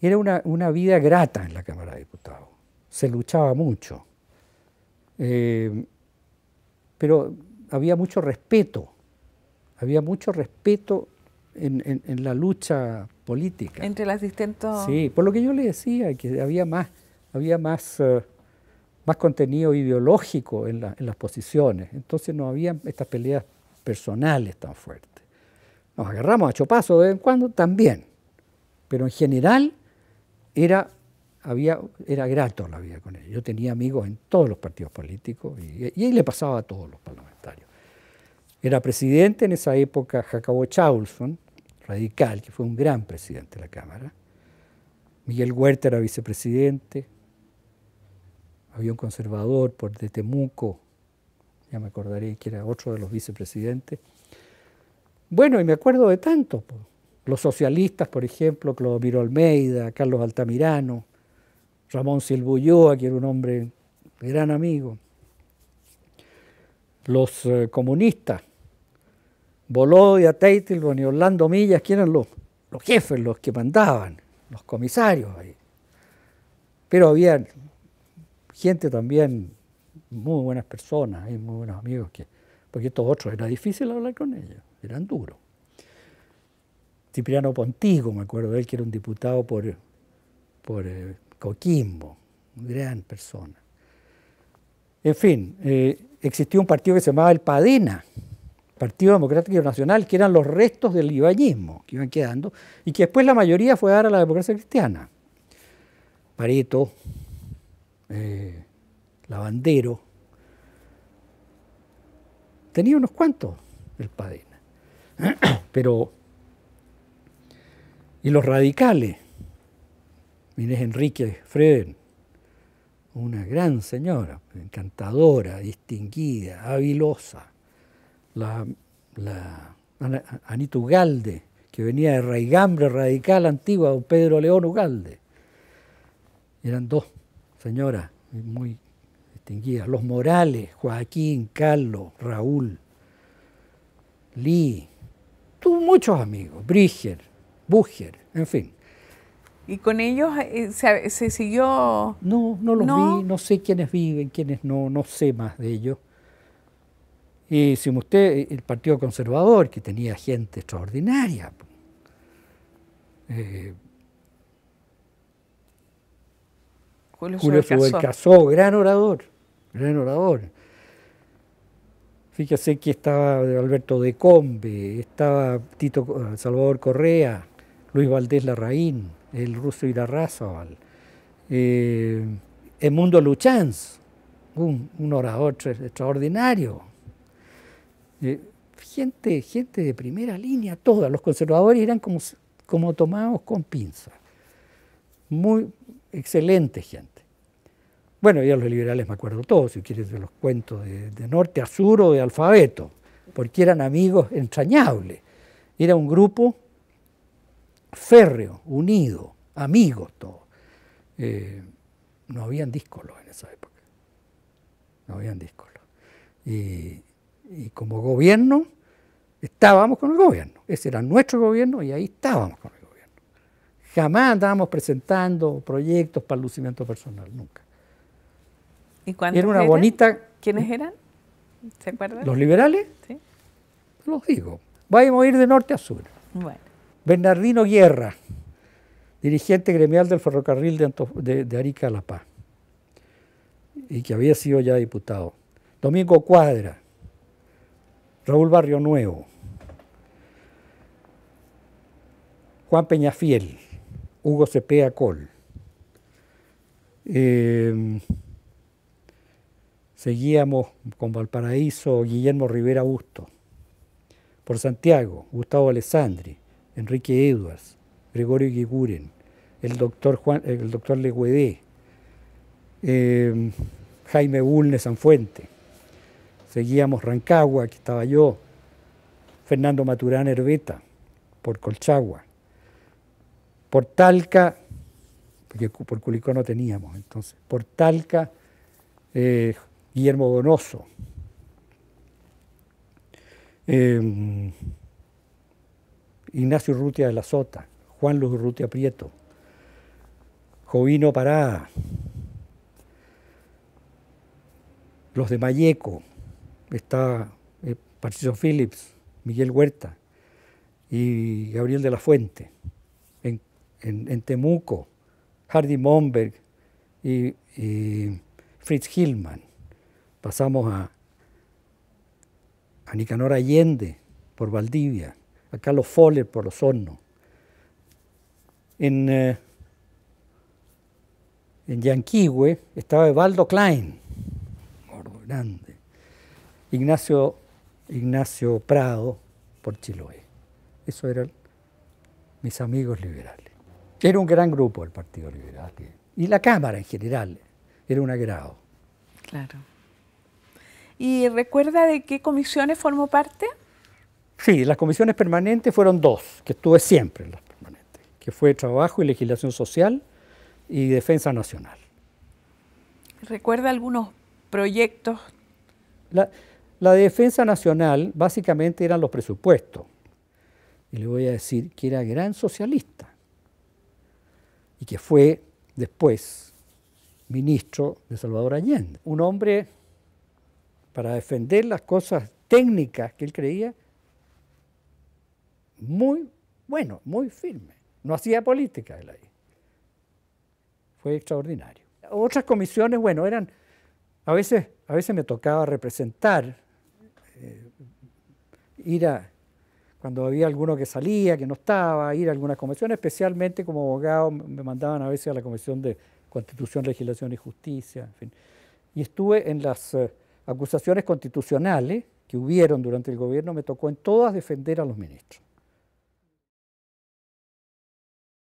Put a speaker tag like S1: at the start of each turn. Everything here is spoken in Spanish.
S1: Era una, vida grata en la Cámara de Diputados, se luchaba mucho, eh, pero había mucho respeto, había mucho respeto en, la lucha política. Entre las distintas... Sí, por lo que yo le decía, que había más, había más, eh, más contenido ideológico en, las posiciones. Entonces no había estas peleas personales tan fuertes. Nos agarramos a chopazo de vez en cuando también, pero en general era, había, era grato la vida con él. Yo tenía amigos en todos los partidos políticos y, y le pasaba a todos los parlamentarios. Era presidente en esa época Jacobo Chaulson, radical, que fue un gran presidente de la Cámara. Miguel Huerta era vicepresidente. Había un conservador por de Temuco, ya me acordaré que era otro de los vicepresidentes. Bueno, y me acuerdo de tanto. Los socialistas, por ejemplo, Clodomiro Almeida, Carlos Altamirano, Ramón Silbulloa, que era un hombre gran amigo. Los eh, comunistas, Bolodia, Teitelbaum y Orlando Millas, que eran los, los jefes, los que mandaban, los comisarios ahí. Pero había gente también, muy buenas personas, muy buenos amigos, que, porque estos otros era difícil hablar con ellos, eran duros. Cipriano Pontigo, me acuerdo de él, que era un diputado por, por eh, Coquimbo, gran persona. En fin, eh, existió un partido que se llamaba el Padena, Partido Democrático Nacional, que eran los restos del ibañismo que iban quedando, y que después la mayoría fue a dar a la democracia cristiana. Pareto, eh, Lavandero, tenía unos cuantos el Padena, pero y los radicales, Inés Enrique Freden, una gran señora, encantadora, distinguida, habilosa, la, la Anita Ugalde, que venía de Raigambre Radical Antigua, don Pedro León Ugalde. Eran dos señoras muy distinguidas. Los Morales, Joaquín, Carlos, Raúl, Lee, tuvo muchos amigos, Briger. Bucher, en fin. ¿Y con ellos eh, se, siguió...? No, no los vi, no sé quiénes viven, quiénes no, no sé más de ellos. Y si usted, el Partido Conservador, que tenía gente extraordinaria. Eh, Julio, Casó, gran orador, gran orador. Fíjese que estaba Alberto de Combe, estaba Tito eh, Salvador Correa, Luis Valdés Larraín, el ruso Irarrazabal, eh, Edmundo Luchanz, un, orador extraordinario. Eh, gente, gente de primera línea, todos Los conservadores eran como, como tomados con pinza. Muy excelente gente. Bueno, ya los liberales me acuerdo todos, si quieres de los cuentos de, de norte a sur o de alfabeto, porque eran amigos entrañables. Era un grupo férreo, unido, amigos todos. Eh, no habían discos en esa época, no habían discos. Y, como gobierno estábamos con el gobierno, ese era nuestro gobierno y ahí estábamos con el gobierno. Jamás andábamos presentando proyectos para lucimiento personal, nunca. ¿Y cuándo era una bonita... ¿Quiénes eran? ¿Se acuerdan? ¿Los liberales? Sí. Los digo. Vamos a ir de norte a sur. Bueno. Bernardino Guerra, dirigente gremial del ferrocarril de, Arica a La Paz, y que había sido ya diputado. Domingo Cuadra, Raúl Barrio Nuevo, Juan Peñafiel, Hugo Cepeda Col. Em, seguíamos con Valparaíso, Guillermo Rivera Busto. Por Santiago, Gustavo Alessandri. Enrique Edwards, Gregorio Giguren, el doctor, Juan, el doctor Leguedé, eh, Jaime Bulne Sanfuente, seguíamos Rancagua, que estaba yo, Fernando Maturán Herbeta, por Colchagua, por Talca, porque por Culicó no teníamos entonces, por Talca, eh, Guillermo Donoso. Eh, Ignacio Urrutia de la Sota, Juan Luis Urrutia Prieto, Jovino Parada, los de Mayeco, está eh, Patricio Phillips, Miguel Huerta y Gabriel de la Fuente, en, Temuco, Hardy Momberg y, Fritz Hillman. Pasamos a, a Nicanor Allende por Valdivia, a Carlos Foller por los hornos, eh, en, Yanquihue estaba Evaldo Klein, grande, Ignacio, Ignacio Prado por Chiloé. Esos eran mis amigos liberales. Era un gran grupo el Partido Liberal. Y la Cámara en general era un agrado. Claro. ¿Y recuerda de qué comisiones formó parte? Sí, las comisiones permanentes fueron dos, que estuve siempre en las permanentes, que fue Trabajo y Legislación Social y Defensa Nacional. ¿Recuerda algunos proyectos? La, Defensa Nacional básicamente eran los presupuestos. Y le voy a decir que era gran socialista y que fue después ministro de Salvador Allende. Un hombre para defender las cosas técnicas que él creía, muy bueno, muy firme. No hacía política él ahí. Fue extraordinario. Otras comisiones, bueno, eran, a veces, a veces me tocaba representar, eh, ir a, cuando había alguno que salía, que no estaba, ir a algunas comisiones, especialmente como abogado me mandaban a veces a la Comisión de Constitución, Legislación y Justicia, en fin. Y estuve en las eh, acusaciones constitucionales que hubieron durante el gobierno, me tocó en todas defender a los ministros.